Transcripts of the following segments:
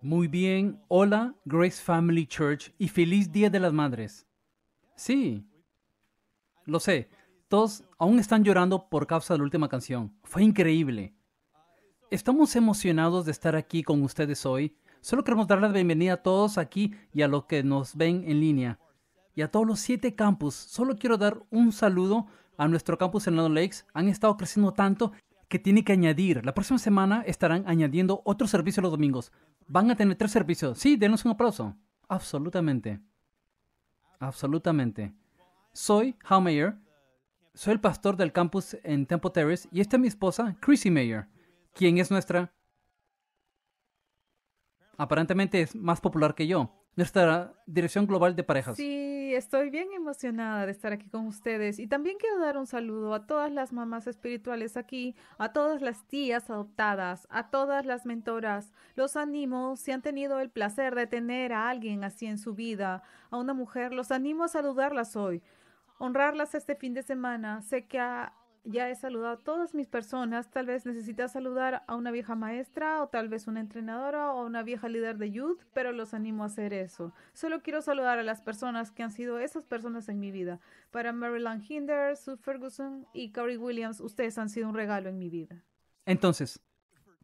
Muy bien, hola Grace Family Church y feliz Día de las Madres. Sí, lo sé, todos aún están llorando por causa de la última canción. Fue increíble. Estamos emocionados de estar aquí con ustedes hoy. Solo queremos dar la bienvenida a todos aquí y a los que nos ven en línea. Y a todos los siete campus. Solo quiero dar un saludo a nuestro campus en Long Lakes. Han estado creciendo tanto que tiene que añadir. La próxima semana estarán añadiendo otro servicio los domingos. Van a tener tres servicios. Sí, denos un aplauso. Absolutamente. Absolutamente. Soy Hal Mayer. Soy el pastor del campus en Temple Terrace y esta es mi esposa, Chrissy Mayer, quien es nuestra... Aparentemente es más popular que yo. Nuestra dirección global de parejas. Sí estoy bien emocionada de estar aquí con ustedes y también quiero dar un saludo a todas las mamás espirituales aquí, a todas las tías adoptadas, a todas las mentoras. Los animo, si han tenido el placer de tener a alguien así en su vida, a una mujer, los animo a saludarlas hoy honrarlas este fin de semana. Sé que ha, ya he saludado a todas mis personas. Tal vez necesitas saludar a una vieja maestra o tal vez una entrenadora o una vieja líder de youth, pero los animo a hacer eso. Solo quiero saludar a las personas que han sido esas personas en mi vida. Para Marilyn Hinder, Sue Ferguson y Carrie Williams, ustedes han sido un regalo en mi vida. Entonces,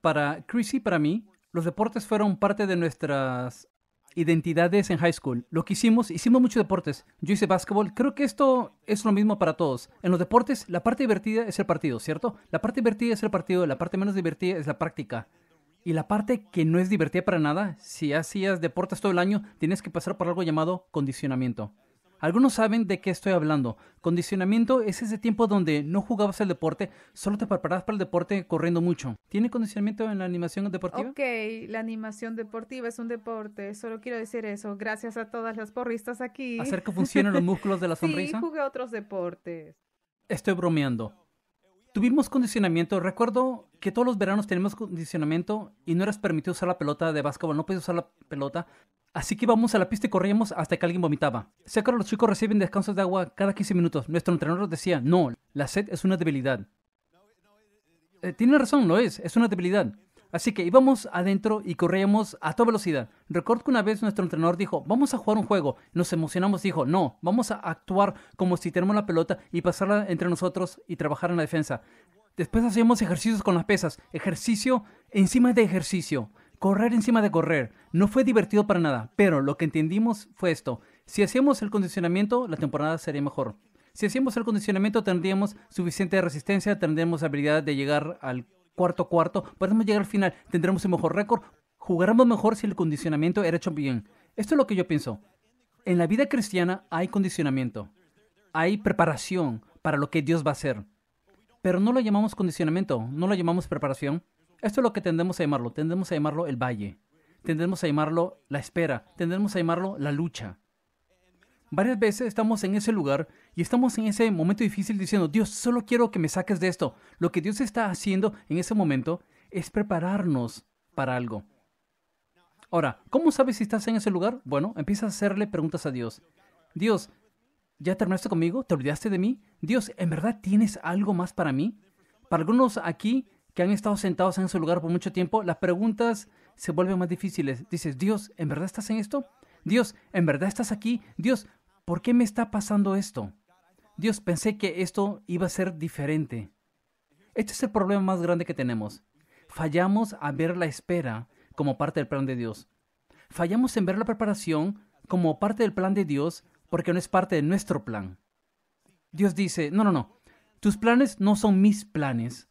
para Chrissy y para mí, los deportes fueron parte de nuestras identidades en high school. Lo que hicimos, hicimos muchos deportes. Yo hice básquetbol. Creo que esto es lo mismo para todos. En los deportes, la parte divertida es el partido, ¿cierto? La parte divertida es el partido, la parte menos divertida es la práctica. Y la parte que no es divertida para nada, si hacías deportes todo el año, tienes que pasar por algo llamado condicionamiento. Algunos saben de qué estoy hablando. Condicionamiento es ese tiempo donde no jugabas el deporte, solo te preparabas para el deporte corriendo mucho. ¿Tiene condicionamiento en la animación deportiva? Ok, la animación deportiva es un deporte, solo quiero decir eso. Gracias a todas las porristas aquí. Hacer que funcionen los músculos de la sonrisa. sí, jugué otros deportes. Estoy bromeando. Tuvimos condicionamiento. Recuerdo que todos los veranos tenemos condicionamiento y no eras permitido usar la pelota de básquetbol, no podías usar la pelota. Así que íbamos a la pista y corríamos hasta que alguien vomitaba. Se que los chicos reciben descansos de agua cada 15 minutos. Nuestro entrenador decía, no, la sed es una debilidad. Eh, tiene razón, lo es, es una debilidad. Así que íbamos adentro y corríamos a toda velocidad. Recuerdo que una vez nuestro entrenador dijo, vamos a jugar un juego. Nos emocionamos, dijo, no, vamos a actuar como si tenemos la pelota y pasarla entre nosotros y trabajar en la defensa. Después hacíamos ejercicios con las pesas, ejercicio encima de ejercicio correr encima de correr. No fue divertido para nada, pero lo que entendimos fue esto. Si hacíamos el condicionamiento, la temporada sería mejor. Si hacíamos el condicionamiento, tendríamos suficiente resistencia, tendríamos habilidad de llegar al cuarto cuarto, podemos llegar al final, tendremos un mejor récord, jugaremos mejor si el condicionamiento era hecho bien. Esto es lo que yo pienso. En la vida cristiana hay condicionamiento, hay preparación para lo que Dios va a hacer, pero no lo llamamos condicionamiento, no lo llamamos preparación. Esto es lo que tendemos a llamarlo. Tendemos a llamarlo el valle. Tendemos a llamarlo la espera. Tendemos a llamarlo la lucha. Varias veces estamos en ese lugar y estamos en ese momento difícil diciendo, Dios, solo quiero que me saques de esto. Lo que Dios está haciendo en ese momento es prepararnos para algo. Ahora, ¿cómo sabes si estás en ese lugar? Bueno, empiezas a hacerle preguntas a Dios. Dios, ¿ya terminaste conmigo? ¿Te olvidaste de mí? Dios, ¿en verdad tienes algo más para mí? Para algunos aquí, que han estado sentados en su lugar por mucho tiempo, las preguntas se vuelven más difíciles. Dices, Dios, ¿en verdad estás en esto? Dios, ¿en verdad estás aquí? Dios, ¿por qué me está pasando esto? Dios, pensé que esto iba a ser diferente. Este es el problema más grande que tenemos. Fallamos a ver la espera como parte del plan de Dios. Fallamos en ver la preparación como parte del plan de Dios porque no es parte de nuestro plan. Dios dice, no, no, no, tus planes no son mis planes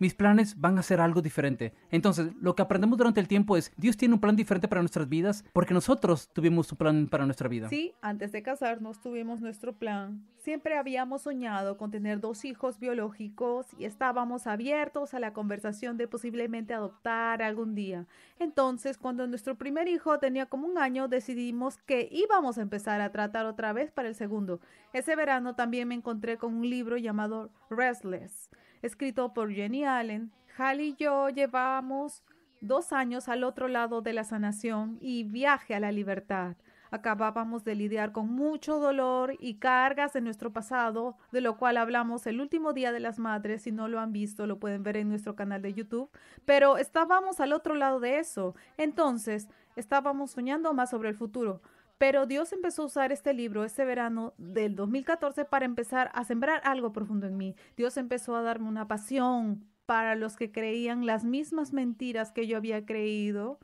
mis planes van a ser algo diferente. Entonces, lo que aprendemos durante el tiempo es, Dios tiene un plan diferente para nuestras vidas porque nosotros tuvimos un plan para nuestra vida. Sí, antes de casarnos tuvimos nuestro plan. Siempre habíamos soñado con tener dos hijos biológicos y estábamos abiertos a la conversación de posiblemente adoptar algún día. Entonces, cuando nuestro primer hijo tenía como un año, decidimos que íbamos a empezar a tratar otra vez para el segundo. Ese verano también me encontré con un libro llamado Restless escrito por Jenny Allen, Hal y yo llevamos dos años al otro lado de la sanación y viaje a la libertad. Acabábamos de lidiar con mucho dolor y cargas de nuestro pasado, de lo cual hablamos el último día de las madres. Si no lo han visto, lo pueden ver en nuestro canal de YouTube. Pero estábamos al otro lado de eso. Entonces, estábamos soñando más sobre el futuro. Pero Dios empezó a usar este libro ese verano del 2014 para empezar a sembrar algo profundo en mí. Dios empezó a darme una pasión para los que creían las mismas mentiras que yo había creído,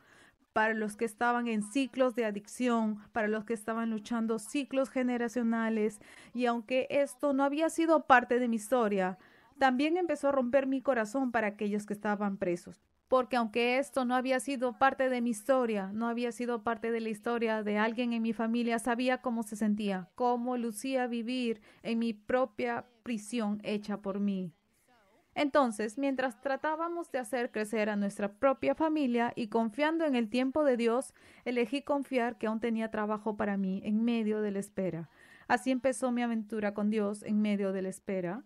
para los que estaban en ciclos de adicción, para los que estaban luchando ciclos generacionales. Y aunque esto no había sido parte de mi historia, también empezó a romper mi corazón para aquellos que estaban presos porque aunque esto no había sido parte de mi historia, no había sido parte de la historia de alguien en mi familia, sabía cómo se sentía, cómo lucía vivir en mi propia prisión hecha por mí. Entonces, mientras tratábamos de hacer crecer a nuestra propia familia y confiando en el tiempo de Dios, elegí confiar que aún tenía trabajo para mí en medio de la espera. Así empezó mi aventura con Dios en medio de la espera.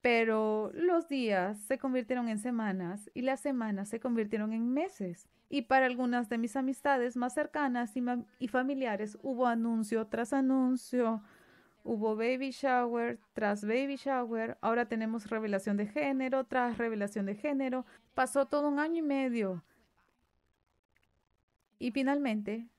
Pero los días se convirtieron en semanas y las semanas se convirtieron en meses. Y para algunas de mis amistades más cercanas y, familiares hubo anuncio tras anuncio, hubo baby shower tras baby shower, ahora tenemos revelación de género tras revelación de género. Pasó todo un año y medio. Y finalmente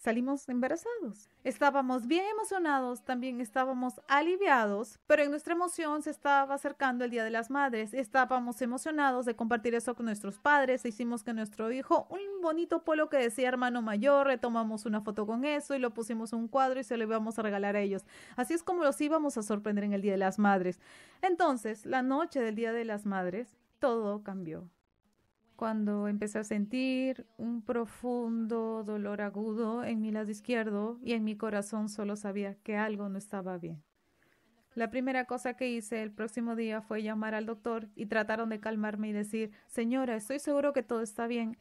salimos embarazados. Estábamos bien emocionados, también estábamos aliviados, pero en nuestra emoción se estaba acercando el Día de las Madres. Estábamos emocionados de compartir eso con nuestros padres, hicimos que nuestro hijo, un bonito polo que decía hermano mayor, le tomamos una foto con eso y lo pusimos en un cuadro y se lo íbamos a regalar a ellos. Así es como los íbamos a sorprender en el Día de las Madres. Entonces, la noche del Día de las Madres, todo cambió cuando empecé a sentir un profundo dolor agudo en mi lado izquierdo y en mi corazón solo sabía que algo no estaba bien. La primera cosa que hice el próximo día fue llamar al doctor y trataron de calmarme y decir, señora, estoy seguro que todo está bien.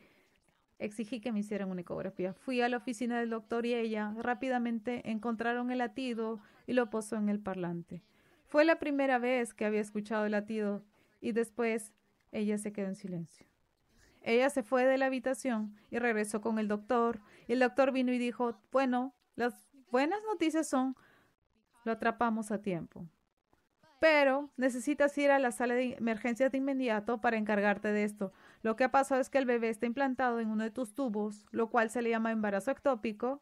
Exigí que me hicieran una ecografía. Fui a la oficina del doctor y ella rápidamente encontraron el latido y lo puso en el parlante. Fue la primera vez que había escuchado el latido y después ella se quedó en silencio. Ella se fue de la habitación y regresó con el doctor. Y el doctor vino y dijo, bueno, las buenas noticias son, lo atrapamos a tiempo. Pero necesitas ir a la sala de emergencias de inmediato para encargarte de esto. Lo que ha pasado es que el bebé está implantado en uno de tus tubos, lo cual se le llama embarazo ectópico.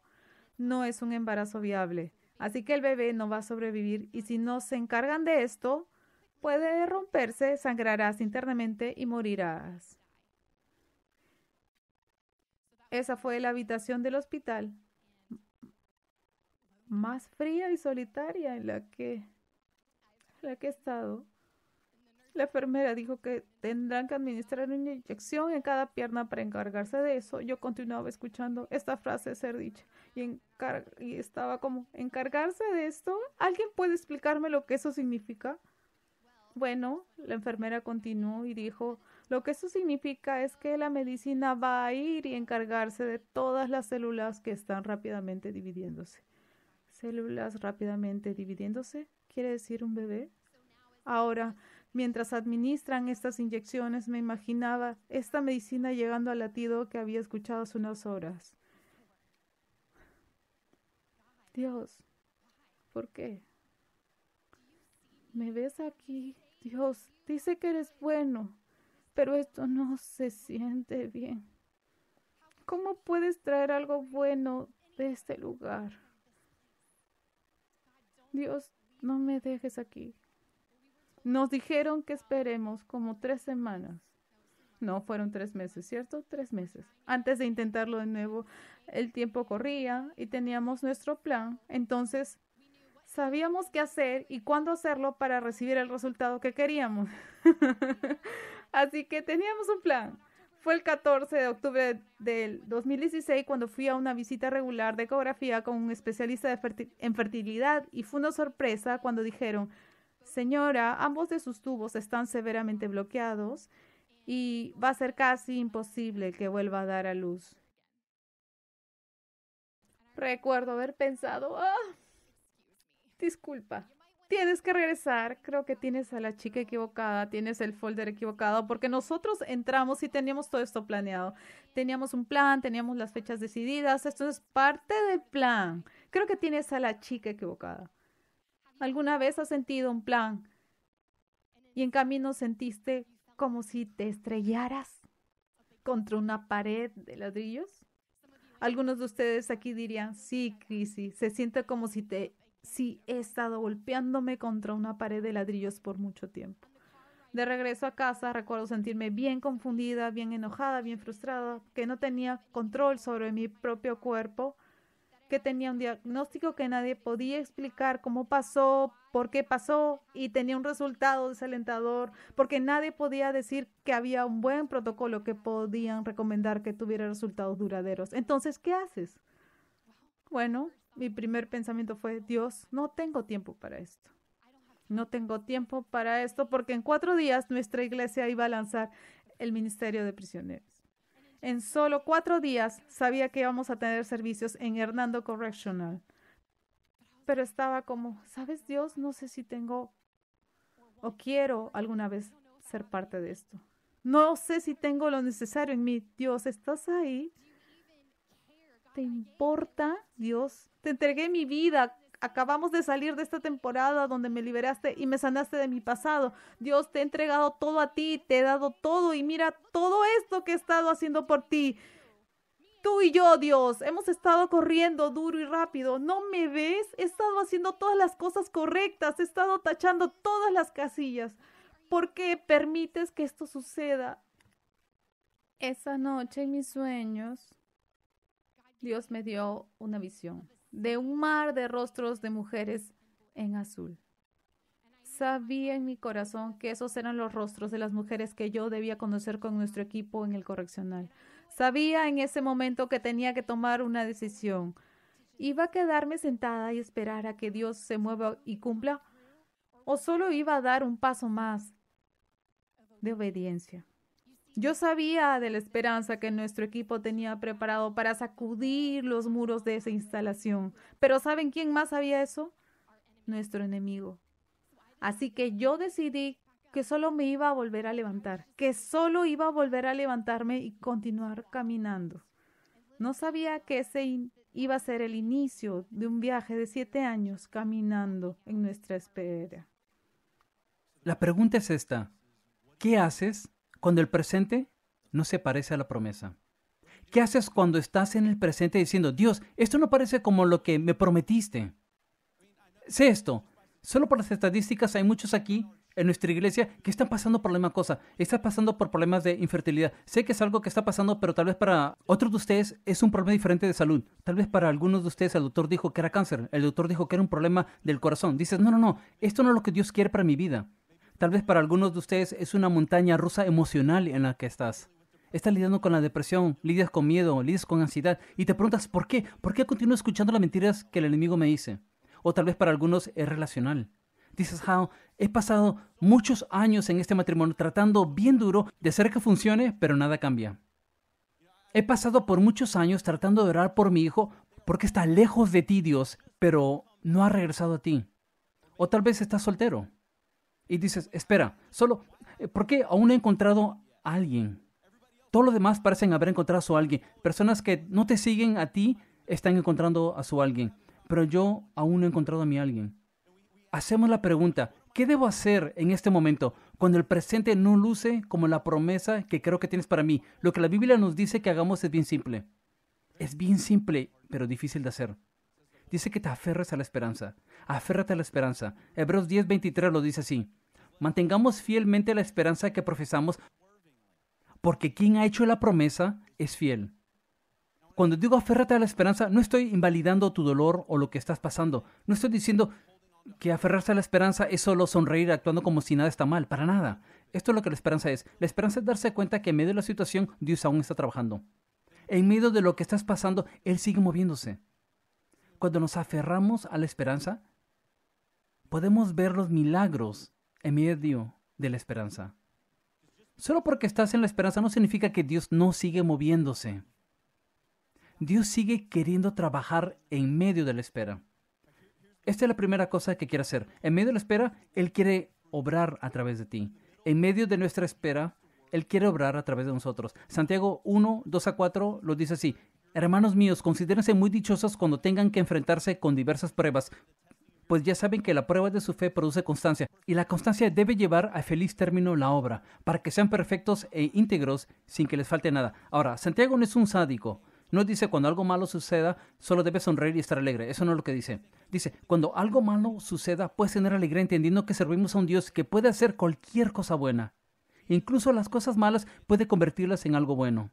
No es un embarazo viable. Así que el bebé no va a sobrevivir y si no se encargan de esto, puede romperse, sangrarás internamente y morirás. Esa fue la habitación del hospital más fría y solitaria en la que, que he estado. La enfermera dijo que tendrán que administrar una inyección en cada pierna para encargarse de eso. Yo continuaba escuchando esta frase ser dicha y, y estaba como, ¿encargarse de esto? ¿Alguien puede explicarme lo que eso significa? Bueno, la enfermera continuó y dijo, lo que eso significa es que la medicina va a ir y encargarse de todas las células que están rápidamente dividiéndose. Células rápidamente dividiéndose, quiere decir un bebé. Ahora, mientras administran estas inyecciones, me imaginaba esta medicina llegando al latido que había escuchado hace unas horas. Dios, ¿por qué? ¿Me ves aquí? Dios, dice que eres bueno. Pero esto no se siente bien. ¿Cómo puedes traer algo bueno de este lugar? Dios, no me dejes aquí. Nos dijeron que esperemos como tres semanas. No, fueron tres meses, ¿cierto? Tres meses. Antes de intentarlo de nuevo, el tiempo corría y teníamos nuestro plan. Entonces, sabíamos qué hacer y cuándo hacerlo para recibir el resultado que queríamos. Así que teníamos un plan. Fue el 14 de octubre del 2016 cuando fui a una visita regular de ecografía con un especialista en fertilidad y fue una sorpresa cuando dijeron, señora, ambos de sus tubos están severamente bloqueados y va a ser casi imposible que vuelva a dar a luz. Recuerdo haber pensado, ah, disculpa, tienes que regresar, creo que tienes a la chica equivocada, tienes el folder equivocado, porque nosotros entramos y teníamos todo esto planeado. Teníamos un plan, teníamos las fechas decididas, esto es parte del plan. Creo que tienes a la chica equivocada. ¿Alguna vez has sentido un plan y en camino sentiste como si te estrellaras contra una pared de ladrillos? Algunos de ustedes aquí dirían, sí, Crisi, se siente como si te sí he estado golpeándome contra una pared de ladrillos por mucho tiempo. De regreso a casa recuerdo sentirme bien confundida, bien enojada, bien frustrada, que no tenía control sobre mi propio cuerpo, que tenía un diagnóstico que nadie podía explicar cómo pasó, por qué pasó y tenía un resultado desalentador, porque nadie podía decir que había un buen protocolo que podían recomendar que tuviera resultados duraderos. Entonces, ¿qué haces? Bueno, mi primer pensamiento fue, Dios, no tengo tiempo para esto. No tengo tiempo para esto porque en cuatro días nuestra iglesia iba a lanzar el ministerio de prisioneros. En solo cuatro días sabía que íbamos a tener servicios en Hernando Correctional. Pero estaba como, ¿sabes Dios? No sé si tengo o quiero alguna vez ser parte de esto. No sé si tengo lo necesario en mí. Dios, ¿estás ahí? te importa, Dios? Te entregué mi vida. Acabamos de salir de esta temporada donde me liberaste y me sanaste de mi pasado. Dios, te he entregado todo a ti, te he dado todo y mira todo esto que he estado haciendo por ti. Tú y yo, Dios, hemos estado corriendo duro y rápido. ¿No me ves? He estado haciendo todas las cosas correctas, he estado tachando todas las casillas. ¿Por qué permites que esto suceda? Esa noche en mis sueños Dios me dio una visión de un mar de rostros de mujeres en azul. Sabía en mi corazón que esos eran los rostros de las mujeres que yo debía conocer con nuestro equipo en el correccional. Sabía en ese momento que tenía que tomar una decisión. ¿Iba a quedarme sentada y esperar a que Dios se mueva y cumpla? ¿O solo iba a dar un paso más de obediencia? Yo sabía de la esperanza que nuestro equipo tenía preparado para sacudir los muros de esa instalación, pero ¿saben quién más sabía eso? Nuestro enemigo. Así que yo decidí que solo me iba a volver a levantar, que solo iba a volver a levantarme y continuar caminando. No sabía que ese iba a ser el inicio de un viaje de siete años caminando en nuestra espera. La pregunta es esta. ¿Qué haces cuando el presente no se parece a la promesa? ¿Qué haces cuando estás en el presente diciendo, Dios, esto no parece como lo que me prometiste? Sé esto, solo por las estadísticas hay muchos aquí en nuestra iglesia que están pasando por la misma cosa. Están pasando por problemas de infertilidad. Sé que es algo que está pasando, pero tal vez para otros de ustedes es un problema diferente de salud. Tal vez para algunos de ustedes el doctor dijo que era cáncer. El doctor dijo que era un problema del corazón. Dices, no, no, no, esto no es lo que Dios quiere para mi vida. Tal vez para algunos de ustedes es una montaña rusa emocional en la que estás. Estás lidiando con la depresión, lidias con miedo, lidias con ansiedad y te preguntas por qué, por qué continúo escuchando las mentiras que el enemigo me dice. O tal vez para algunos es relacional. Dices, How, he pasado muchos años en este matrimonio tratando bien duro de hacer que funcione, pero nada cambia. He pasado por muchos años tratando de orar por mi hijo porque está lejos de ti, Dios, pero no ha regresado a ti. O tal vez estás soltero y dices, espera, solo, eh, ¿por qué aún he encontrado a alguien? Todos los demás parecen haber encontrado a su alguien. Personas que no te siguen a ti están encontrando a su alguien. Pero yo aún no he encontrado a mi alguien. Hacemos la pregunta, ¿qué debo hacer en este momento cuando el presente no luce como la promesa que creo que tienes para mí? Lo que la Biblia nos dice que hagamos es bien simple. Es bien simple, pero difícil de hacer. Dice que te aferres a la esperanza. Aférrate a la esperanza. Hebreos 10:23 lo dice así. Mantengamos fielmente la esperanza que profesamos, porque quien ha hecho la promesa es fiel. Cuando digo aférrate a la esperanza, no estoy invalidando tu dolor o lo que estás pasando. No estoy diciendo que aferrarse a la esperanza es solo sonreír actuando como si nada está mal, para nada. Esto es lo que la esperanza es. La esperanza es darse cuenta que en medio de la situación Dios aún está trabajando. En medio de lo que estás pasando, Él sigue moviéndose. Cuando nos aferramos a la esperanza, podemos ver los milagros en medio de la esperanza. Solo porque estás en la esperanza no significa que Dios no sigue moviéndose. Dios sigue queriendo trabajar en medio de la espera. Esta es la primera cosa que quiere hacer. En medio de la espera, Él quiere obrar a través de ti. En medio de nuestra espera, Él quiere obrar a través de nosotros. Santiago 1, 2 a 4 lo dice así. Hermanos míos, considérense muy dichosos cuando tengan que enfrentarse con diversas pruebas, pues ya saben que la prueba de su fe produce constancia, y la constancia debe llevar a feliz término la obra, para que sean perfectos e íntegros sin que les falte nada. Ahora, Santiago no es un sádico, no dice cuando algo malo suceda, solo debe sonreír y estar alegre. Eso no es lo que dice. Dice, cuando algo malo suceda, puedes tener alegría entendiendo que servimos a un Dios que puede hacer cualquier cosa buena. Incluso las cosas malas puede convertirlas en algo bueno.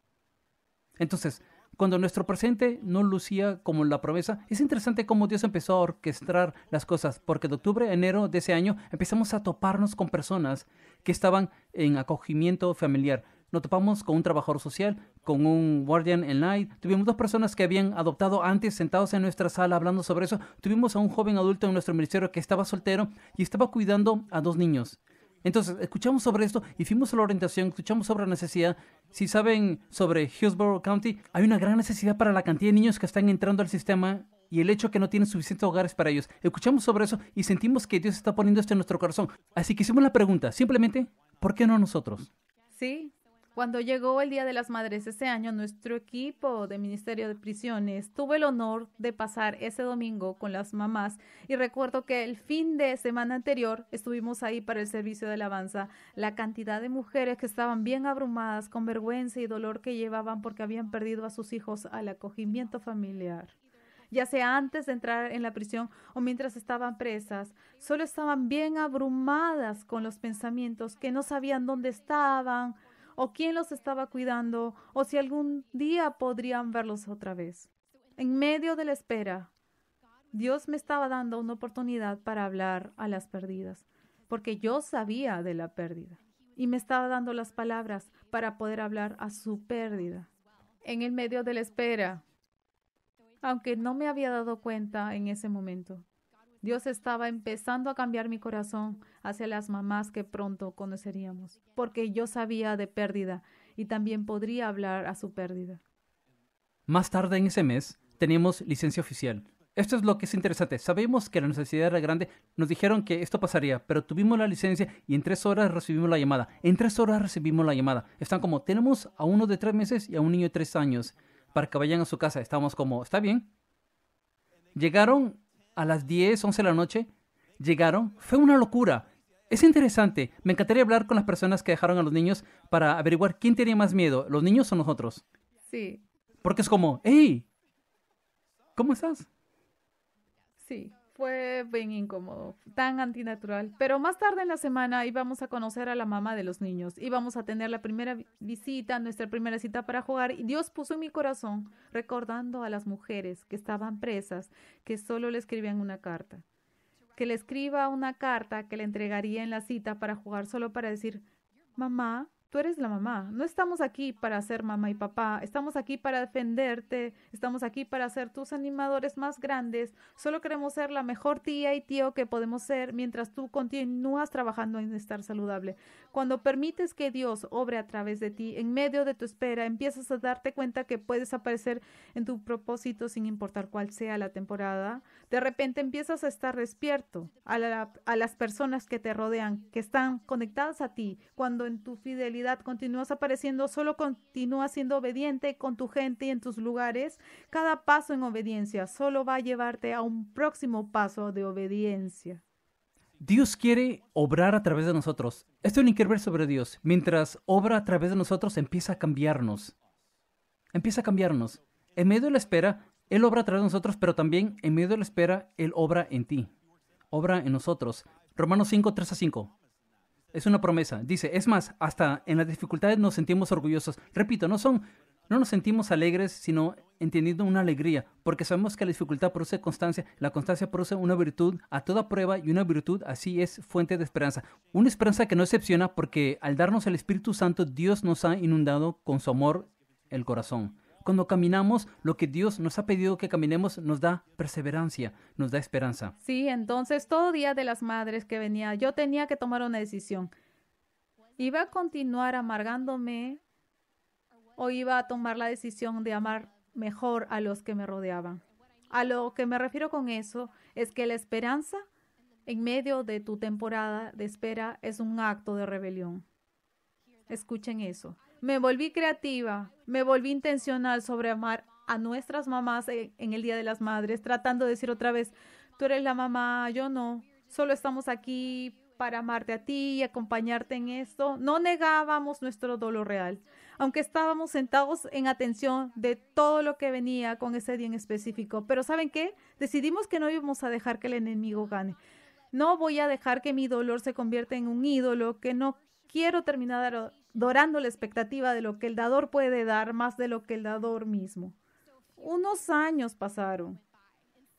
Entonces, cuando nuestro presente no lucía como la promesa, es interesante cómo Dios empezó a orquestar las cosas, porque de octubre a enero de ese año empezamos a toparnos con personas que estaban en acogimiento familiar. Nos topamos con un trabajador social, con un guardian en night. Tuvimos dos personas que habían adoptado antes sentados en nuestra sala hablando sobre eso. Tuvimos a un joven adulto en nuestro ministerio que estaba soltero y estaba cuidando a dos niños. Entonces, escuchamos sobre esto y fuimos a la orientación, escuchamos sobre la necesidad. Si saben sobre Hillsborough County, hay una gran necesidad para la cantidad de niños que están entrando al sistema y el hecho que no tienen suficientes hogares para ellos. Escuchamos sobre eso y sentimos que Dios está poniendo esto en nuestro corazón. Así que hicimos la pregunta, simplemente, ¿por qué no nosotros? Sí, cuando llegó el Día de las Madres ese año, nuestro equipo de Ministerio de Prisiones tuvo el honor de pasar ese domingo con las mamás y recuerdo que el fin de semana anterior estuvimos ahí para el servicio de alabanza. La cantidad de mujeres que estaban bien abrumadas con vergüenza y dolor que llevaban porque habían perdido a sus hijos al acogimiento familiar ya sea antes de entrar en la prisión o mientras estaban presas, solo estaban bien abrumadas con los pensamientos que no sabían dónde estaban, o quién los estaba cuidando o si algún día podrían verlos otra vez. En medio de la espera, Dios me estaba dando una oportunidad para hablar a las perdidas, porque yo sabía de la pérdida y me estaba dando las palabras para poder hablar a su pérdida. En el medio de la espera, aunque no me había dado cuenta en ese momento, Dios estaba empezando a cambiar mi corazón hacia las mamás que pronto conoceríamos, porque yo sabía de pérdida y también podría hablar a su pérdida. Más tarde en ese mes tenemos licencia oficial. Esto es lo que es interesante. Sabemos que la necesidad era grande. Nos dijeron que esto pasaría, pero tuvimos la licencia y en tres horas recibimos la llamada. En tres horas recibimos la llamada. Están como, tenemos a uno de tres meses y a un niño de tres años para que vayan a su casa. Estamos como, está bien. Llegaron a las 10, 11 de la noche, llegaron. Fue una locura. Es interesante. Me encantaría hablar con las personas que dejaron a los niños para averiguar quién tenía más miedo, los niños o nosotros. Sí. Porque es como, hey, ¿cómo estás? Sí. Fue bien incómodo, tan antinatural. Pero más tarde en la semana íbamos a conocer a la mamá de los niños. Íbamos a tener la primera visita, nuestra primera cita para jugar. Y Dios puso en mi corazón, recordando a las mujeres que estaban presas, que solo le escribían una carta. Que le escriba una carta que le entregaría en la cita para jugar, solo para decir, mamá, Tú eres la mamá. No estamos aquí para ser mamá y papá. Estamos aquí para defenderte. Estamos aquí para ser tus animadores más grandes. Solo queremos ser la mejor tía y tío que podemos ser mientras tú continúas trabajando en estar saludable. Cuando permites que Dios obre a través de ti, en medio de tu espera, empiezas a darte cuenta que puedes aparecer en tu propósito sin importar cuál sea la temporada. De repente empiezas a estar despierto a, las personas que te rodean, que están conectadas a ti. Cuando en tu fidelidad continúas apareciendo, solo continúas siendo obediente con tu gente y en tus lugares. Cada paso en obediencia solo va a llevarte a un próximo paso de obediencia. Dios quiere obrar a través de nosotros. Esto no un que sobre Dios. Mientras obra a través de nosotros, empieza a cambiarnos. Empieza a cambiarnos. En medio de la espera, él obra a través de nosotros, pero también en medio de la espera, Él obra en ti, obra en nosotros. Romanos 5, 3 a 5. Es una promesa. Dice, es más, hasta en las dificultades nos sentimos orgullosos. Repito, no son, no nos sentimos alegres, sino entendiendo una alegría, porque sabemos que la dificultad produce constancia, la constancia produce una virtud a toda prueba y una virtud así es fuente de esperanza. Una esperanza que no excepciona porque al darnos el Espíritu Santo Dios nos ha inundado con su amor el corazón. Cuando caminamos lo que Dios nos ha pedido que caminemos, nos da perseverancia, nos da esperanza. Sí, entonces todo día de las madres que venía, yo tenía que tomar una decisión. ¿Iba a continuar amargándome o iba a tomar la decisión de amar mejor a los que me rodeaban? A lo que me refiero con eso es que la esperanza en medio de tu temporada de espera es un acto de rebelión. Escuchen eso. Me volví creativa, me volví intencional sobre amar a nuestras mamás en, el Día de las Madres, tratando de decir otra vez, tú eres la mamá, yo no, solo estamos aquí para amarte a ti y acompañarte en esto. No negábamos nuestro dolor real, aunque estábamos sentados en atención de todo lo que venía con ese día en específico. Pero ¿saben qué? Decidimos que no íbamos a dejar que el enemigo gane. No voy a dejar que mi dolor se convierta en un ídolo, que no quiero terminar dorando la expectativa de lo que el dador puede dar más de lo que el dador mismo. Unos años pasaron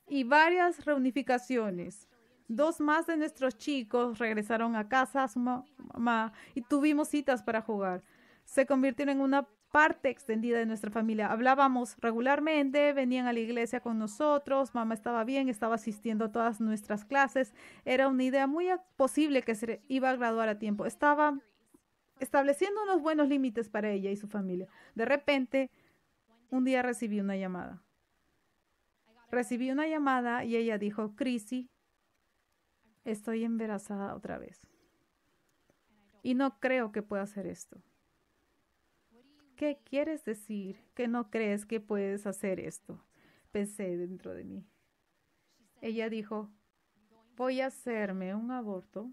y varias reunificaciones. Dos más de nuestros chicos regresaron a casa a su mamá y tuvimos citas para jugar. Se convirtieron en una parte extendida de nuestra familia. Hablábamos regularmente, venían a la iglesia con nosotros, mamá estaba bien, estaba asistiendo a todas nuestras clases. Era una idea muy posible que se iba a graduar a tiempo. Estaba estableciendo unos buenos límites para ella y su familia. De repente, un día recibí una llamada. Recibí una llamada y ella dijo, "Crisi, estoy embarazada otra vez. Y no creo que pueda hacer esto. ¿Qué quieres decir que no crees que puedes hacer esto? Pensé dentro de mí. Ella dijo, voy a hacerme un aborto,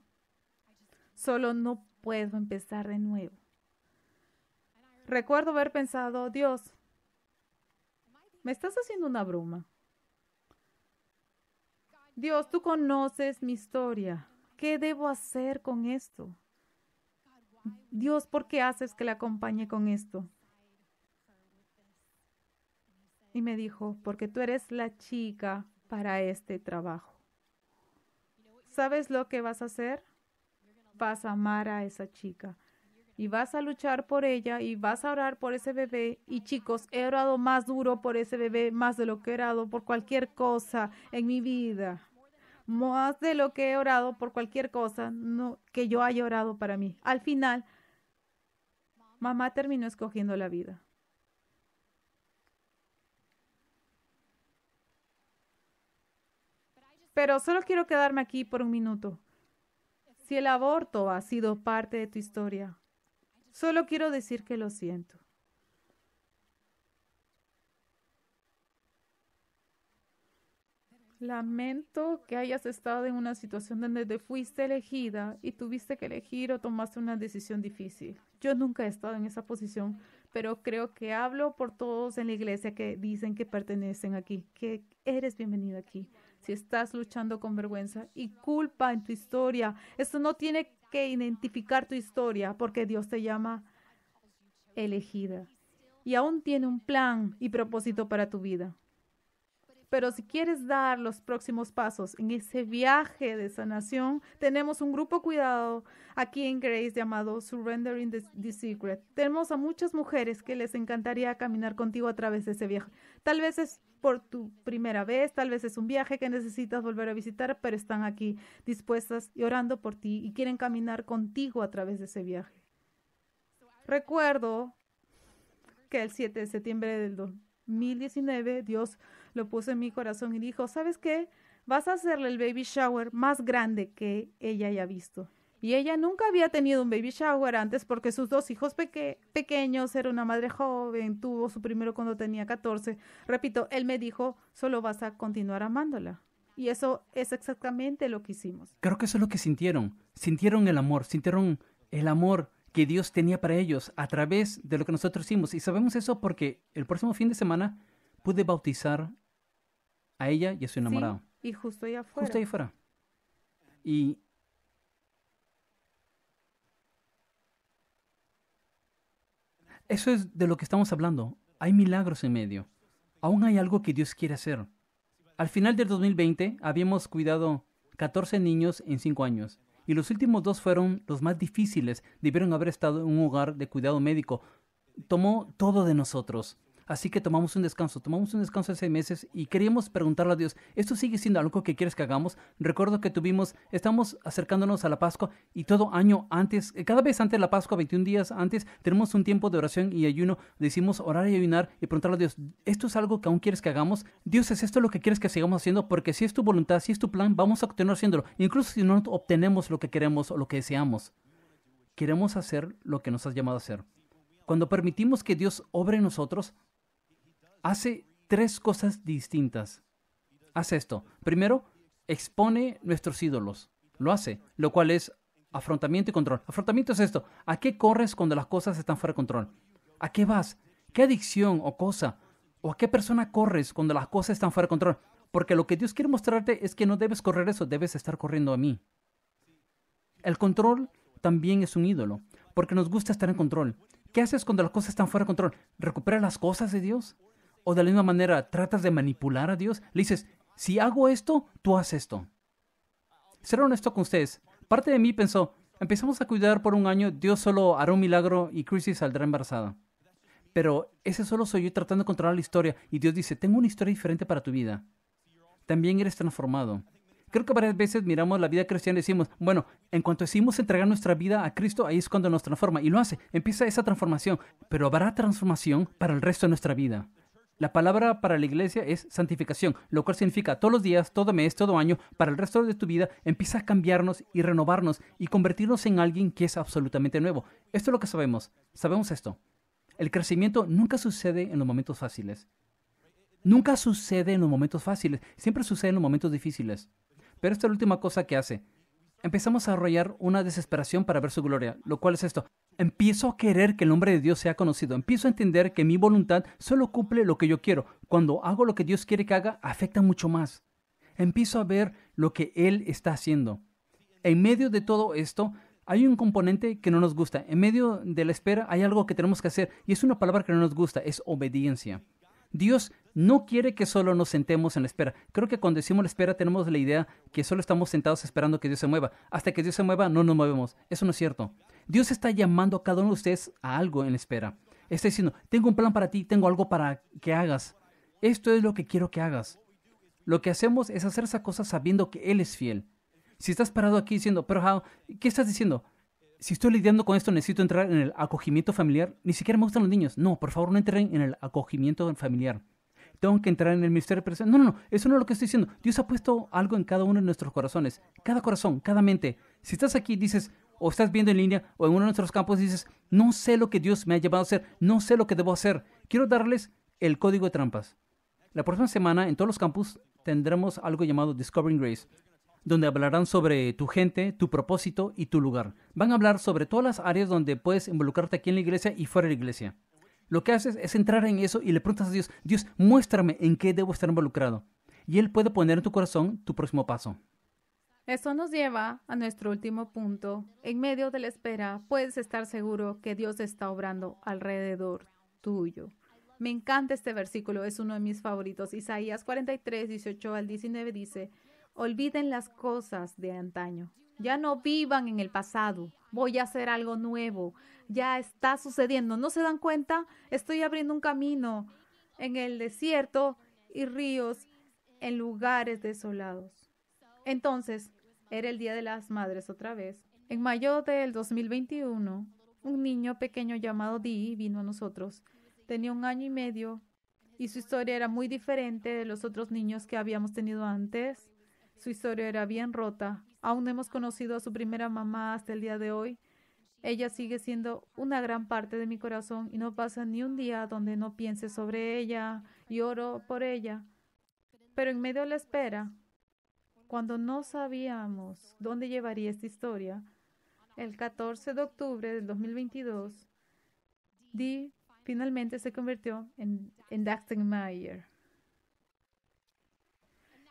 solo no puedo empezar de nuevo. Recuerdo haber pensado, Dios, me estás haciendo una broma. Dios, tú conoces mi historia. ¿Qué debo hacer con esto? Dios, ¿por qué haces que la acompañe con esto? Y me dijo, porque tú eres la chica para este trabajo. ¿Sabes lo que vas a hacer? vas a amar a esa chica y vas a luchar por ella y vas a orar por ese bebé. Y chicos, he orado más duro por ese bebé, más de lo que he orado por cualquier cosa en mi vida. Más de lo que he orado por cualquier cosa que yo haya orado para mí. Al final, mamá terminó escogiendo la vida. Pero solo quiero quedarme aquí por un minuto el aborto ha sido parte de tu historia. Solo quiero decir que lo siento. Lamento que hayas estado en una situación donde te fuiste elegida y tuviste que elegir o tomaste una decisión difícil. Yo nunca he estado en esa posición, pero creo que hablo por todos en la iglesia que dicen que pertenecen aquí, que eres bienvenido aquí si estás luchando con vergüenza y culpa en tu historia. Esto no tiene que identificar tu historia porque Dios te llama elegida y aún tiene un plan y propósito para tu vida. Pero si quieres dar los próximos pasos en ese viaje de sanación, tenemos un grupo cuidado aquí en Grace llamado Surrendering the, the, Secret. Tenemos a muchas mujeres que les encantaría caminar contigo a través de ese viaje. Tal vez es por tu primera vez, tal vez es un viaje que necesitas volver a visitar, pero están aquí dispuestas y orando por ti y quieren caminar contigo a través de ese viaje. Recuerdo que el 7 de septiembre del 2019 Dios lo puso en mi corazón y dijo, ¿sabes qué? Vas a hacerle el baby shower más grande que ella haya visto. Y ella nunca había tenido un baby shower antes porque sus dos hijos pequeños, era una madre joven, tuvo su primero cuando tenía 14. Repito, él me dijo, solo vas a continuar amándola. Y eso es exactamente lo que hicimos. Creo que eso es lo que sintieron. Sintieron el amor, sintieron el amor que Dios tenía para ellos a través de lo que nosotros hicimos. Y sabemos eso porque el próximo fin de semana pude bautizar a ella y a su enamorado. Sí, y justo ahí afuera. Justo ahí afuera. Y Eso es de lo que estamos hablando. Hay milagros en medio. Aún hay algo que Dios quiere hacer. Al final del 2020 habíamos cuidado 14 niños en 5 años y los últimos dos fueron los más difíciles. Debieron haber estado en un hogar de cuidado médico. Tomó todo de nosotros. Así que tomamos un descanso, tomamos un descanso de seis meses y queríamos preguntarle a Dios, ¿esto sigue siendo algo que quieres que hagamos? Recuerdo que tuvimos, estamos acercándonos a la Pascua y todo año antes, eh, cada vez antes de la Pascua, 21 días antes, tenemos un tiempo de oración y ayuno, decimos orar y ayunar y preguntarle a Dios, ¿esto es algo que aún quieres que hagamos? Dios, ¿es esto lo que quieres que sigamos haciendo? Porque si es tu voluntad, si es tu plan, vamos a continuar haciéndolo, incluso si no obtenemos lo que queremos o lo que deseamos. Queremos hacer lo que nos has llamado a hacer. Cuando permitimos que Dios obre en nosotros, hace tres cosas distintas. Hace esto. Primero, expone nuestros ídolos. Lo hace, lo cual es afrontamiento y control. Afrontamiento es esto. ¿A qué corres cuando las cosas están fuera de control? ¿A qué vas? ¿Qué adicción o cosa? ¿O a qué persona corres cuando las cosas están fuera de control? Porque lo que Dios quiere mostrarte es que no debes correr eso, debes estar corriendo a mí. El control también es un ídolo, porque nos gusta estar en control. ¿Qué haces cuando las cosas están fuera de control? ¿Recuperas las cosas de Dios? O de la misma manera, tratas de manipular a Dios. Le dices, si hago esto, tú haz esto. Ser honesto con ustedes. Parte de mí pensó, empezamos a cuidar por un año, Dios solo hará un milagro y Chrissy saldrá embarazada. Pero ese solo soy yo tratando de controlar la historia y Dios dice, tengo una historia diferente para tu vida. También eres transformado. Creo que varias veces miramos la vida cristiana y decimos, bueno, en cuanto decimos entregar nuestra vida a Cristo, ahí es cuando nos transforma. Y lo hace, empieza esa transformación. Pero habrá transformación para el resto de nuestra vida. La palabra para la iglesia es santificación, lo cual significa todos los días, todo mes, todo año, para el resto de tu vida, empieza a cambiarnos y renovarnos y convertirnos en alguien que es absolutamente nuevo. Esto es lo que sabemos. Sabemos esto. El crecimiento nunca sucede en los momentos fáciles. Nunca sucede en los momentos fáciles. Siempre sucede en los momentos difíciles. Pero esta es la última cosa que hace. Empezamos a arrollar una desesperación para ver su gloria, lo cual es esto. Empiezo a querer que el nombre de Dios sea conocido. Empiezo a entender que mi voluntad solo cumple lo que yo quiero. Cuando hago lo que Dios quiere que haga, afecta mucho más. Empiezo a ver lo que Él está haciendo. En medio de todo esto, hay un componente que no nos gusta. En medio de la espera hay algo que tenemos que hacer y es una palabra que no nos gusta, es obediencia. Dios no quiere que solo nos sentemos en la espera. Creo que cuando decimos la espera tenemos la idea que solo estamos sentados esperando que Dios se mueva. Hasta que Dios se mueva no nos movemos. Eso no es cierto. Dios está llamando a cada uno de ustedes a algo en espera. Está diciendo, tengo un plan para ti, tengo algo para que hagas. Esto es lo que quiero que hagas. Lo que hacemos es hacer esa cosa sabiendo que Él es fiel. Si estás parado aquí diciendo, pero ¿qué estás diciendo? Si estoy lidiando con esto, necesito entrar en el acogimiento familiar. Ni siquiera me gustan los niños. No, por favor, no entren en el acogimiento familiar. Tengo que entrar en el ministerio de No, no, no, eso no es lo que estoy diciendo. Dios ha puesto algo en cada uno de nuestros corazones. Cada corazón, cada mente. Si estás aquí dices, o estás viendo en línea o en uno de nuestros campos y dices, no sé lo que Dios me ha llevado a hacer, no sé lo que debo hacer. Quiero darles el código de trampas. La próxima semana en todos los campus tendremos algo llamado Discovering Grace, donde hablarán sobre tu gente, tu propósito y tu lugar. Van a hablar sobre todas las áreas donde puedes involucrarte aquí en la iglesia y fuera de la iglesia. Lo que haces es entrar en eso y le preguntas a Dios, Dios, muéstrame en qué debo estar involucrado. Y Él puede poner en tu corazón tu próximo paso. Eso nos lleva a nuestro último punto. En medio de la espera, puedes estar seguro que Dios está obrando alrededor tuyo. Me encanta este versículo, es uno de mis favoritos. Isaías 43, 18 al 19 dice, olviden las cosas de antaño, ya no vivan en el pasado, voy a hacer algo nuevo, ya está sucediendo, ¿no se dan cuenta? Estoy abriendo un camino en el desierto y ríos en lugares desolados. Entonces, era el Día de las Madres otra vez. En mayo del 2021, un niño pequeño llamado Dee vino a nosotros. Tenía un año y medio y su historia era muy diferente de los otros niños que habíamos tenido antes. Su historia era bien rota. Aún hemos conocido a su primera mamá hasta el día de hoy. Ella sigue siendo una gran parte de mi corazón y no pasa ni un día donde no piense sobre ella y oro por ella. Pero en medio de la espera, cuando no sabíamos dónde llevaría esta historia, el 14 de octubre del 2022, Dee finalmente se convirtió en, en Meyer.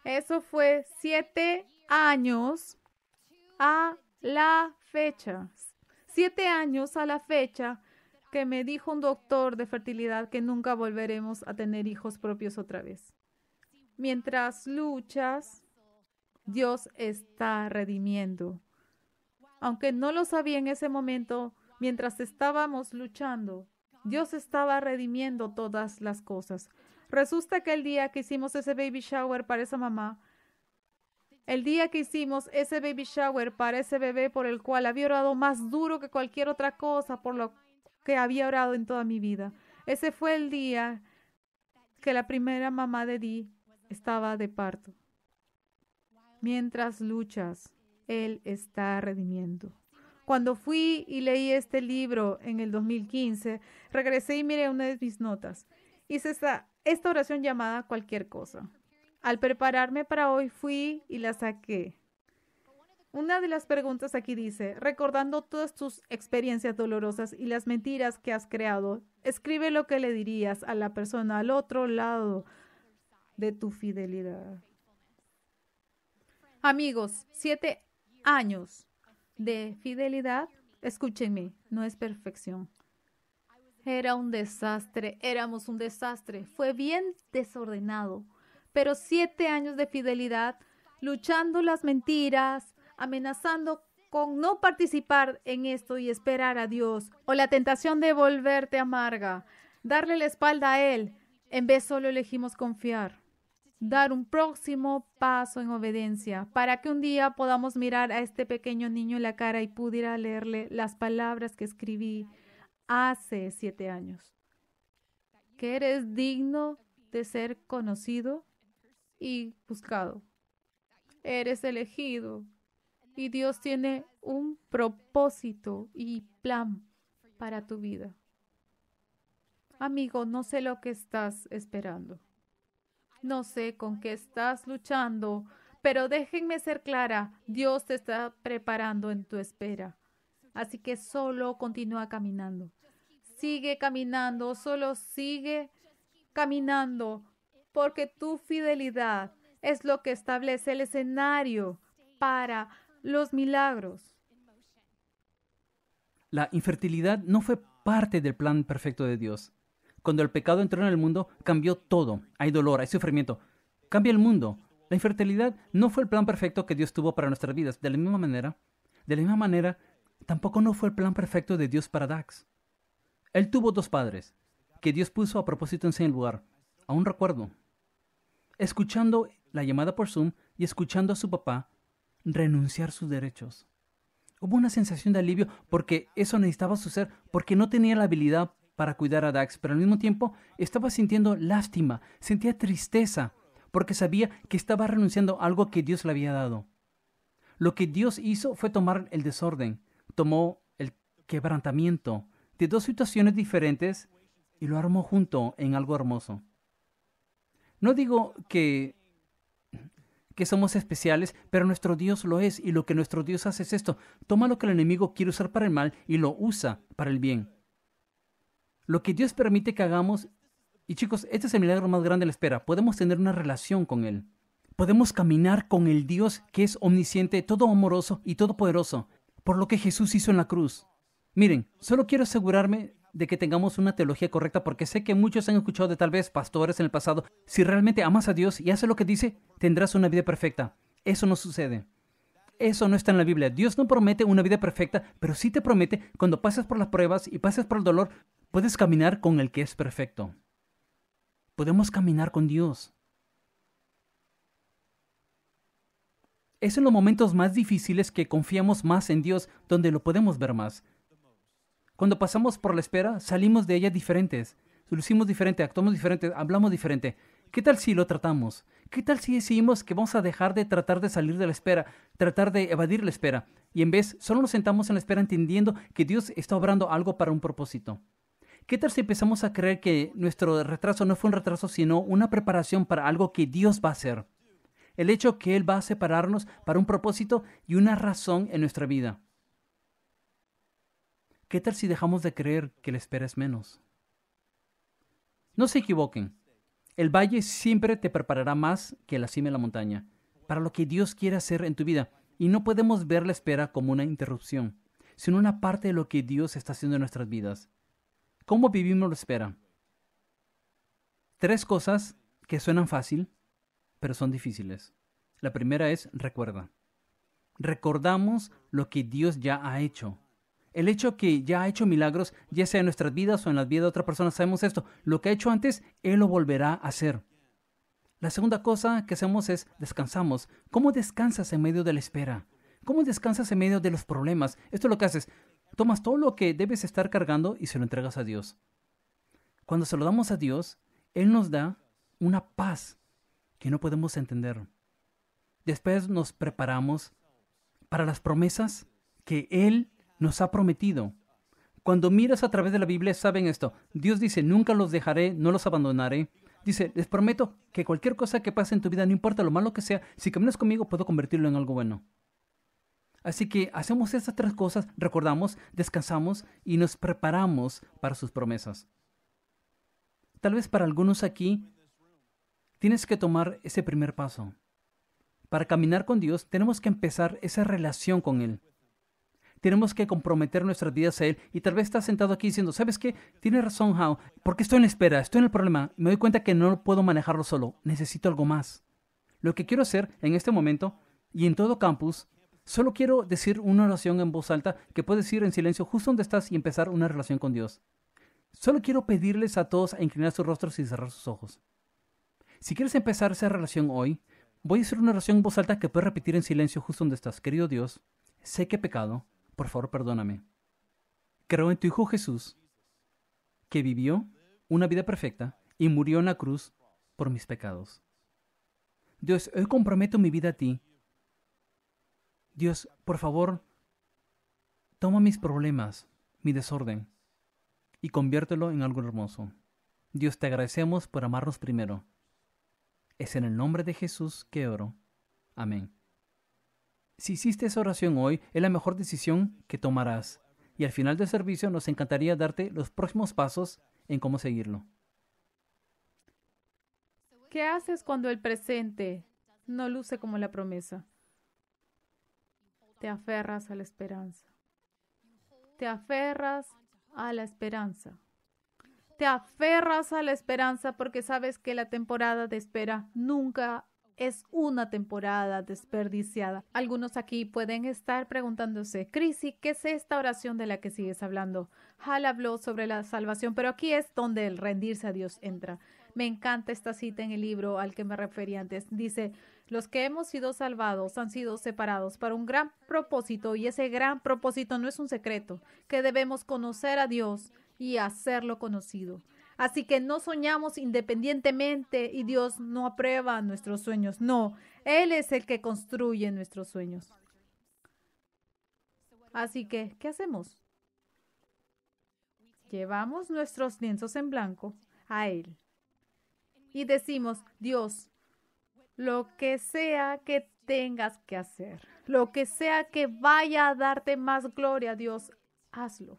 Eso fue siete años a la fecha. Siete años a la fecha que me dijo un doctor de fertilidad que nunca volveremos a tener hijos propios otra vez. Mientras luchas Dios está redimiendo. Aunque no lo sabía en ese momento, mientras estábamos luchando, Dios estaba redimiendo todas las cosas. Resulta que el día que hicimos ese baby shower para esa mamá, el día que hicimos ese baby shower para ese bebé por el cual había orado más duro que cualquier otra cosa por lo que había orado en toda mi vida. Ese fue el día que la primera mamá de Di estaba de parto mientras luchas. Él está redimiendo. Cuando fui y leí este libro en el 2015, regresé y miré una de mis notas. Hice esta, oración llamada cualquier cosa. Al prepararme para hoy fui y la saqué. Una de las preguntas aquí dice, recordando todas tus experiencias dolorosas y las mentiras que has creado, escribe lo que le dirías a la persona al otro lado de tu fidelidad. Amigos, siete años de fidelidad, escúchenme, no es perfección. Era un desastre, éramos un desastre, fue bien desordenado, pero siete años de fidelidad, luchando las mentiras, amenazando con no participar en esto y esperar a Dios, o la tentación de volverte amarga, darle la espalda a Él, en vez solo elegimos confiar dar un próximo paso en obediencia, para que un día podamos mirar a este pequeño niño en la cara y pudiera leerle las palabras que escribí hace siete años. Que eres digno de ser conocido y buscado. Eres elegido y Dios tiene un propósito y plan para tu vida. Amigo, no sé lo que estás esperando. No sé con qué estás luchando, pero déjenme ser clara, Dios te está preparando en tu espera. Así que solo continúa caminando. Sigue caminando, solo sigue caminando, porque tu fidelidad es lo que establece el escenario para los milagros. La infertilidad no fue parte del plan perfecto de Dios. Cuando el pecado entró en el mundo, cambió todo. Hay dolor, hay sufrimiento. Cambia el mundo. La infertilidad no fue el plan perfecto que Dios tuvo para nuestras vidas. De la misma manera, de la misma manera, tampoco no fue el plan perfecto de Dios para Dax. Él tuvo dos padres, que Dios puso a propósito en el lugar. Aún recuerdo. Escuchando la llamada por Zoom y escuchando a su papá renunciar sus derechos. Hubo una sensación de alivio porque eso necesitaba su ser, porque no tenía la habilidad para cuidar a Dax, pero al mismo tiempo estaba sintiendo lástima, sentía tristeza, porque sabía que estaba renunciando a algo que Dios le había dado. Lo que Dios hizo fue tomar el desorden, tomó el quebrantamiento de dos situaciones diferentes y lo armó junto en algo hermoso. No digo que que somos especiales, pero nuestro Dios lo es y lo que nuestro Dios hace es esto. Toma lo que el enemigo quiere usar para el mal y lo usa para el bien. Lo que Dios permite que hagamos, y chicos, este es el milagro más grande de la espera, podemos tener una relación con Él. Podemos caminar con el Dios que es omnisciente, todo amoroso y todopoderoso, por lo que Jesús hizo en la cruz. Miren, solo quiero asegurarme de que tengamos una teología correcta porque sé que muchos han escuchado de tal vez pastores en el pasado, si realmente amas a Dios y haces lo que dice, tendrás una vida perfecta. Eso no sucede. Eso no está en la Biblia. Dios no promete una vida perfecta, pero sí te promete cuando pasas por las pruebas y pases por el dolor, Puedes caminar con el que es perfecto. Podemos caminar con Dios. Es en los momentos más difíciles que confiamos más en Dios, donde lo podemos ver más. Cuando pasamos por la espera, salimos de ella diferentes, lucimos diferente, actuamos diferente, hablamos diferente. ¿Qué tal si lo tratamos? ¿Qué tal si decimos que vamos a dejar de tratar de salir de la espera, tratar de evadir la espera, y en vez solo nos sentamos en la espera entendiendo que Dios está obrando algo para un propósito? ¿Qué tal si empezamos a creer que nuestro retraso no fue un retraso, sino una preparación para algo que Dios va a hacer? El hecho que Él va a separarnos para un propósito y una razón en nuestra vida. ¿Qué tal si dejamos de creer que la espera es menos? No se equivoquen. El valle siempre te preparará más que la cima de la montaña para lo que Dios quiere hacer en tu vida. Y no podemos ver la espera como una interrupción, sino una parte de lo que Dios está haciendo en nuestras vidas. ¿Cómo vivimos la espera? Tres cosas que suenan fácil, pero son difíciles. La primera es recuerda. Recordamos lo que Dios ya ha hecho. El hecho que ya ha hecho milagros, ya sea en nuestras vidas o en las vidas de otra persona, sabemos esto. Lo que ha hecho antes, Él lo volverá a hacer. La segunda cosa que hacemos es descansamos. ¿Cómo descansas en medio de la espera? ¿Cómo descansas en medio de los problemas? Esto es lo que haces. Tomas todo lo que debes estar cargando y se lo entregas a Dios. Cuando se lo damos a Dios, Él nos da una paz que no podemos entender. Después nos preparamos para las promesas que Él nos ha prometido. Cuando miras a través de la Biblia, saben esto. Dios dice, nunca los dejaré, no los abandonaré. Dice, les prometo que cualquier cosa que pase en tu vida, no importa lo malo que sea, si caminas conmigo, puedo convertirlo en algo bueno. Así que hacemos estas tres cosas, recordamos, descansamos y nos preparamos para sus promesas. Tal vez para algunos aquí tienes que tomar ese primer paso. Para caminar con Dios tenemos que empezar esa relación con Él. Tenemos que comprometer nuestras vidas a Él. Y tal vez estás sentado aquí diciendo, ¿sabes qué? Tienes razón, How. Porque estoy en espera, estoy en el problema. Me doy cuenta que no puedo manejarlo solo. Necesito algo más. Lo que quiero hacer en este momento y en todo campus Solo quiero decir una oración en voz alta que puedes decir en silencio justo donde estás y empezar una relación con Dios. Solo quiero pedirles a todos a inclinar sus rostros y cerrar sus ojos. Si quieres empezar esa relación hoy, voy a hacer una oración en voz alta que puedes repetir en silencio justo donde estás. Querido Dios, sé que he pecado, por favor perdóname. Creo en tu Hijo Jesús, que vivió una vida perfecta y murió en la cruz por mis pecados. Dios, hoy comprometo mi vida a ti Dios, por favor, toma mis problemas, mi desorden, y conviértelo en algo hermoso. Dios, te agradecemos por amarnos primero. Es en el nombre de Jesús que oro. Amén. Si hiciste esa oración hoy, es la mejor decisión que tomarás. Y al final del servicio nos encantaría darte los próximos pasos en cómo seguirlo. ¿Qué haces cuando el presente no luce como la promesa? Te aferras a la esperanza. Te aferras a la esperanza. Te aferras a la esperanza porque sabes que la temporada de espera nunca es una temporada desperdiciada. Algunos aquí pueden estar preguntándose, Crisi, ¿qué es esta oración de la que sigues hablando? Hal habló sobre la salvación, pero aquí es donde el rendirse a Dios entra. Me encanta esta cita en el libro al que me referí antes. Dice, los que hemos sido salvados han sido separados para un gran propósito y ese gran propósito no es un secreto, que debemos conocer a Dios y hacerlo conocido. Así que no soñamos independientemente y Dios no aprueba nuestros sueños. No, Él es el que construye nuestros sueños. Así que, ¿qué hacemos? Llevamos nuestros lienzos en blanco a Él y decimos, Dios, lo que sea que tengas que hacer, lo que sea que vaya a darte más gloria, Dios, hazlo.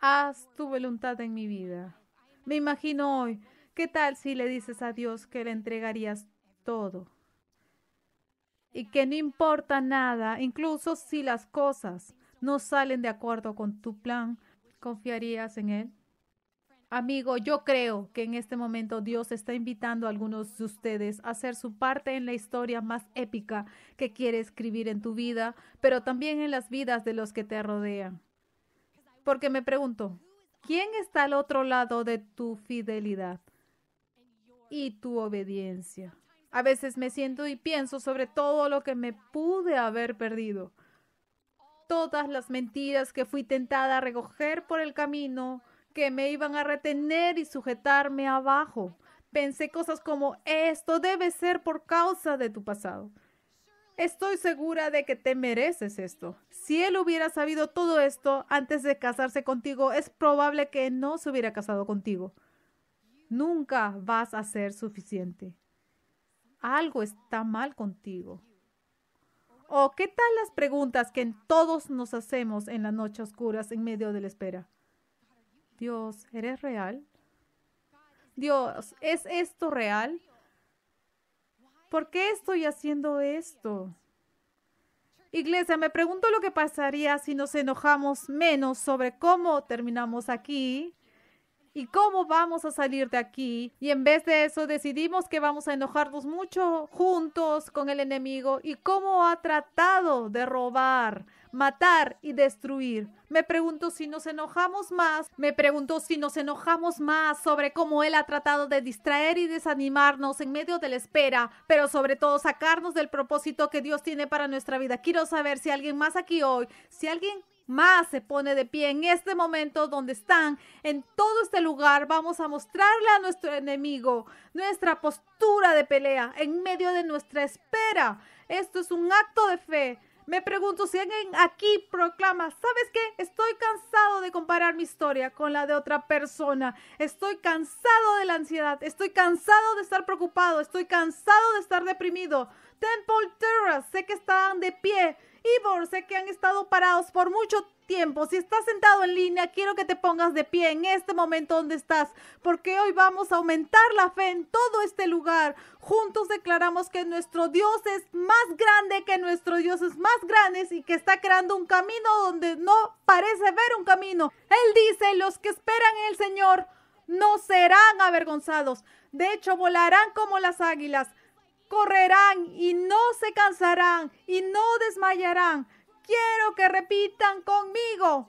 Haz tu voluntad en mi vida. Me imagino hoy, ¿qué tal si le dices a Dios que le entregarías todo? Y que no importa nada, incluso si las cosas no salen de acuerdo con tu plan, ¿confiarías en Él? Amigo, yo creo que en este momento Dios está invitando a algunos de ustedes a hacer su parte en la historia más épica que quiere escribir en tu vida, pero también en las vidas de los que te rodean. Porque me pregunto, ¿quién está al otro lado de tu fidelidad y tu obediencia? A veces me siento y pienso sobre todo lo que me pude haber perdido, todas las mentiras que fui tentada a recoger por el camino, que me iban a retener y sujetarme abajo. Pensé cosas como, esto debe ser por causa de tu pasado. Estoy segura de que te mereces esto. Si él hubiera sabido todo esto antes de casarse contigo, es probable que no se hubiera casado contigo. Nunca vas a ser suficiente. Algo está mal contigo. ¿O oh, qué tal las preguntas que todos nos hacemos en las noches oscuras en medio de la espera? Dios, ¿eres real? Dios, ¿es esto real? ¿Por qué estoy haciendo esto? Iglesia, me pregunto lo que pasaría si nos enojamos menos sobre cómo terminamos aquí ¿Y cómo vamos a salir de aquí? Y en vez de eso decidimos que vamos a enojarnos mucho juntos con el enemigo y cómo ha tratado de robar, matar y destruir. Me pregunto si nos enojamos más, me pregunto si nos enojamos más sobre cómo él ha tratado de distraer y desanimarnos en medio de la espera, pero sobre todo sacarnos del propósito que Dios tiene para nuestra vida. Quiero saber si alguien más aquí hoy, si alguien más se pone de pie en este momento donde están. En todo este lugar vamos a mostrarle a nuestro enemigo nuestra postura de pelea en medio de nuestra espera. Esto es un acto de fe. Me pregunto si alguien aquí proclama, ¿sabes que Estoy cansado de comparar mi historia con la de otra persona. Estoy cansado de la ansiedad. Estoy cansado de estar preocupado. Estoy cansado de estar deprimido. Temple Terra, sé que están de pie y sé que han estado parados por mucho tiempo. Si estás sentado en línea, quiero que te pongas de pie en este momento donde estás, porque hoy vamos a aumentar la fe en todo este lugar. Juntos declaramos que nuestro Dios es más grande, que nuestro Dios es más grande y que está creando un camino donde no parece ver un camino. Él dice, los que esperan en el Señor no serán avergonzados. De hecho, volarán como las águilas correrán y no se cansarán y no desmayarán. Quiero que repitan conmigo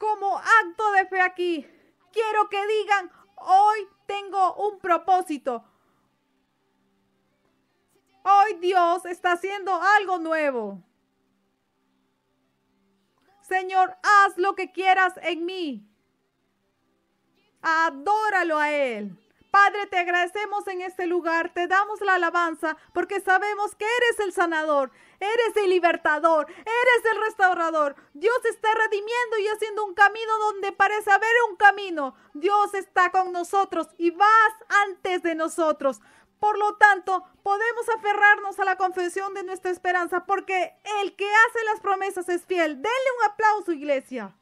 como acto de fe aquí. Quiero que digan, hoy tengo un propósito. Hoy Dios está haciendo algo nuevo. Señor, haz lo que quieras en mí. Adóralo a Él. Padre, te agradecemos en este lugar, te damos la alabanza porque sabemos que eres el sanador, eres el libertador, eres el restaurador. Dios está redimiendo y haciendo un camino donde parece haber un camino. Dios está con nosotros y vas antes de nosotros. Por lo tanto, podemos aferrarnos a la confesión de nuestra esperanza porque el que hace las promesas es fiel. Denle un aplauso, iglesia.